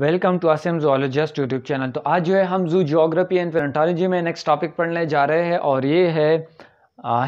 Welcome to Asim zoologist YouTube channel तो आज जो है हम जू जोग्राफी एंड पेरेंटोलॉजी में नेक्स्ट टॉपिक पढ़ने जा रहे हैं और ये है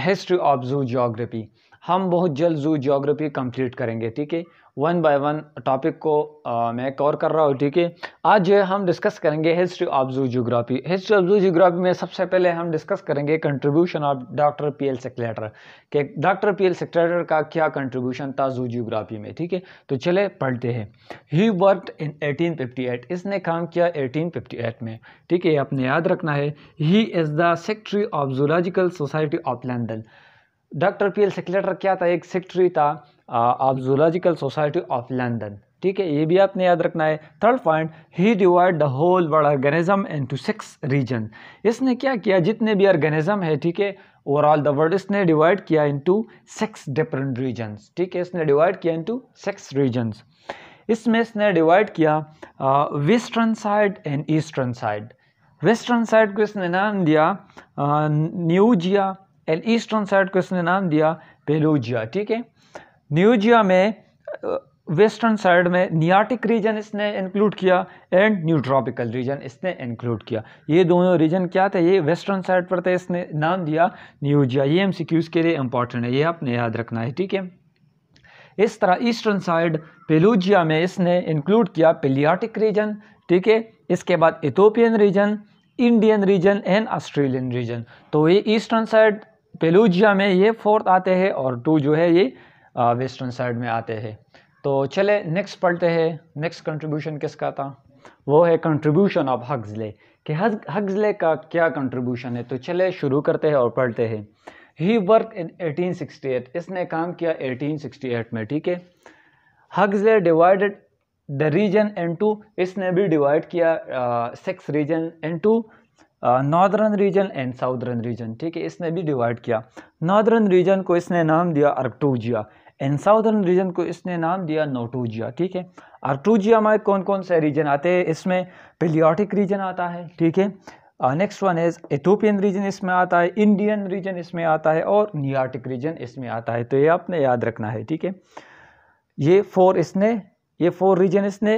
हिस्ट्री ऑफ जू जोग्राफी हम बहुत जल्द जू जोग्राफी कंप्लीट करेंगे ठीक है वन बाय वन टॉपिक को आ, मैं कवर कर रहा हूँ ठीक है आज जो है हम डिस्कस करेंगे history of zoogeography history of zoogeography में सबसे पहले हम डिस्कस करेंगे contribution of doctor P L Sclater के डॉक्टर पी एल सेक्लेटर का क्या कंट्रीब्यूशन था जू जोग्राफी में ठीक है तो चले पढ़ते हैं ही वर्क इन एट इसने काम किया एट में ठीक है आपने याद रखना है he is the secretary of zoological society of London doctor P L Sclater क्या था एक सेक्रेटरी था of zoological society of London ठीक है ये भी आपने याद रखना है third point he divide the whole world organism into six region इसने क्या किया जितने भी ऑर्गेनिज्म है ठीक है ओवरऑल द वर्ल्ड इसने डिवाइड किया इनटू सिक्स डिफरेंट रीजन्स ठीक है इसने डिवाइड किया इनटू सिक्स रीजन्स इसमें इसने डिवाइड किया western side and eastern side western side को इसने नाम दिया न्यूजिया एंड ईस्टर्न साइड को इसने नाम दिया पेलोजिया ठीक है न्यूजिया में वेस्टर्न साइड में नियाटिक रीजन इसने इंक्लूड किया एंड न्यू ट्रॉपिकल रीजन इसने इंक्लूड किया ये दोनों रीजन क्या थे ये वेस्टर्न साइड पर थे इसने नाम दिया न्यूजिया ये एम के लिए इंपॉर्टेंट है ये आपने याद रखना है ठीक है इस तरह ईस्टर्न साइड पेलूजिया में इसने इंक्लूड किया पेलियाटिक रीजन ठीक है इसके बाद Ethiopian region Indian region and Australian region तो ये ईस्टर्न साइड पेलूजिया में ये फोर्थ आते हैं और टू जो है ये वेस्टर्न साइड में आते हैं तो चले नेक्स्ट पढ़ते हैं नेक्स्ट कंट्रीब्यूशन किसका था वो है कंट्रीब्यूशन ऑफ हग्जले कि हग्जले का क्या कंट्रीब्यूशन है तो चले शुरू करते हैं और पढ़ते हैं ही वर्क इन 1868 इसने काम किया 1868 में ठीक है Huxley divided the region into इसने भी डिवाइड किया six region into northern region and southern region ठीक है इसने भी डिवाइड किया नॉर्दर्न रीजन को इसने नाम दिया अर्कटूजिया एंड साउदर्न रीजन को इसने नाम दिया नोटूजिया ठीक है आर्टूजिया में कौन कौन से रीजन आते हैं इसमें पेलियोटिक रीजन आता है ठीक है next one is Ethiopian region इसमें आता है इंडियन रीजन इसमें आता है और नियाटिक रीजन इसमें आता है तो ये आपने याद रखना है ठीक है ये फोर इसने ये फोर रीजन इसने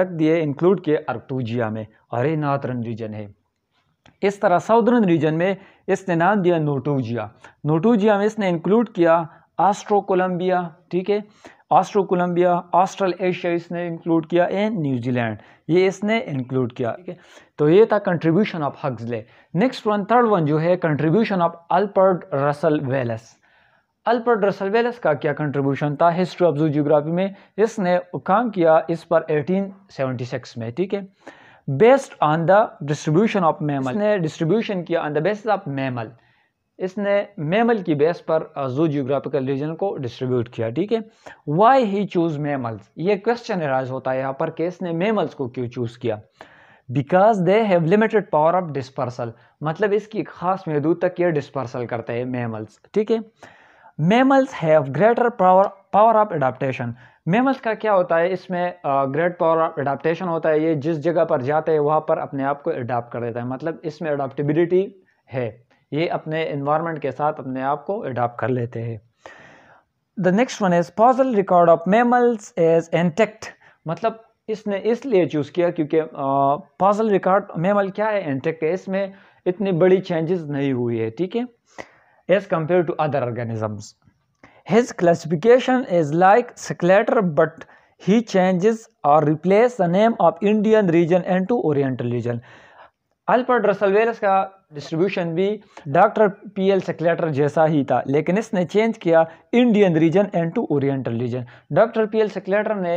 रख दिए इंक्लूड किए अर्कटूजिया में और ये नॉर्दर्न रीजन है इस तरह साउदर्न रीजन में इसने नाम दिया नोटोजिया नोटोजिया में इसने इंक्लूड किया आस्ट्रो कोलम्बिया ठीक है ऑस्ट्रो कोलम्बिया ऑस्ट्रल एशिया इसने इंक्लूड किया एंड न्यूजीलैंड ये इसने इंक्लूड किया ठीक है तो ये था contribution of Huxley next one third one जो है contribution of Alfred Russel Wallace Alfred Russel Wallace का क्या कंट्रीब्यूशन था हिस्ट्री ऑफ जू जियोग्राफी में इसने काम किया इस पर एटीन में ठीक है based on the distribution of mammal इसने डिस्ट्रीब्यूशन किया on the basis of mammal इसने मेमल की बेस पर जू जियोग्राफिकल रीजन को डिस्ट्रीब्यूट किया ठीक है वाई ही चूज़ मेमल्स ये क्वेश्चन एराज होता है यहाँ पर कि इसने मेमल्स को क्यों चूज़ किया because they have limited power of dispersal मतलब इसकी खास महदूद तक ये डिस्पर्सल करते हैं मेमल्स ठीक है mammals have greater power power of adaptation mammals का क्या होता है इसमें ग्रेट पावर ऑफ एडाप्टेशन होता है ये जिस जगह पर जाते हैं वहाँ पर अपने आप को अडाप्ट कर देता है मतलब इसमें अडाप्टबिलिटी है ये अपने इन्वायरमेंट के साथ अपने आप को अडाप्ट कर लेते हैं the next one is fossil record of mammals as intact मतलब इसने इसलिए चूज़ किया क्योंकि पॉजल रिकॉर्ड मेमल क्या है एंटेक्ट है इसमें इतनी बड़ी चेंजेस नहीं हुई है ठीक है as compared to other organisms. His classification is like Sclater but he changes or replaces the name of Indian region into Oriental region. अल्पर्ट रसलवेरस का डिस्ट्रीब्यूशन भी डॉक्टर पी एल सेक्लेटर जैसा ही था लेकिन इसने चेंज किया Indian region into oriental region doctor P L Sclater ने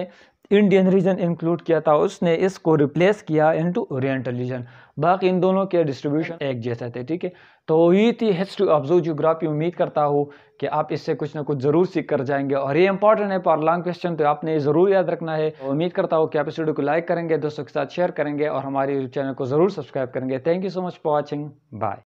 Indian reason include किया था उसने इसको रिप्लेस किया इनटू ओरिएंटल रीजन बाकी इन दोनों के डिस्ट्रीब्यूशन एक जैसे थे ठीक है तो ये थी हिस्ट्री ऑफ जू जियोग्राफी उम्मीद करता हूँ कि आप इससे कुछ ना कुछ ज़रूर सीख कर जाएंगे और ये इंपॉर्टेंट है पर लॉन्ग क्वेश्चन तो आपने ज़रूर याद रखना है तो उम्मीद करता हूँ कि आप इस वीडियो को लाइक करेंगे दोस्तों के साथ शेयर करेंगे और हमारे चैनल को ज़रूर सब्सक्राइब करेंगे thank you so much for watching bye